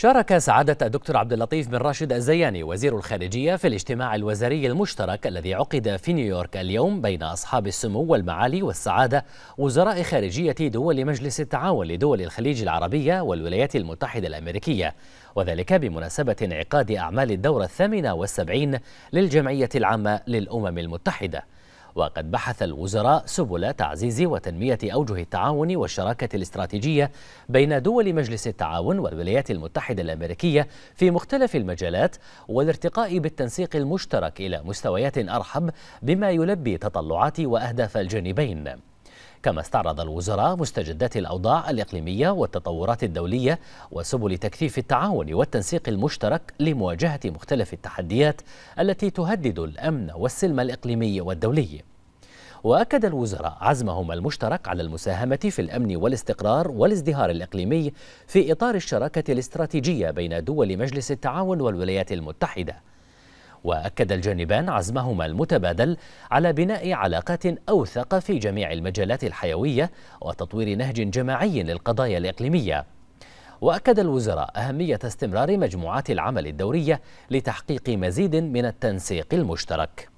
شارك سعادة الدكتور عبد اللطيف بن راشد الزياني وزير الخارجية في الاجتماع الوزاري المشترك الذي عقد في نيويورك اليوم بين أصحاب السمو والمعالي والسعادة وزراء خارجية دول مجلس التعاون لدول الخليج العربية والولايات المتحدة الأمريكية وذلك بمناسبة انعقاد أعمال الدورة الثامنة والسبعين للجمعية العامة للأمم المتحدة وقد بحث الوزراء سبل تعزيز وتنمية أوجه التعاون والشراكة الاستراتيجية بين دول مجلس التعاون والولايات المتحدة الأمريكية في مختلف المجالات والارتقاء بالتنسيق المشترك إلى مستويات أرحب بما يلبي تطلعات وأهداف الجانبين كما استعرض الوزراء مستجدات الأوضاع الإقليمية والتطورات الدولية وسبل تكثيف التعاون والتنسيق المشترك لمواجهة مختلف التحديات التي تهدد الأمن والسلم الإقليمي والدولي واكد الوزراء عزمهم المشترك على المساهمه في الامن والاستقرار والازدهار الاقليمي في اطار الشراكه الاستراتيجيه بين دول مجلس التعاون والولايات المتحده وأكد الجانبان عزمهما المتبادل على بناء علاقات أوثق في جميع المجالات الحيوية وتطوير نهج جماعي للقضايا الإقليمية وأكد الوزراء أهمية استمرار مجموعات العمل الدورية لتحقيق مزيد من التنسيق المشترك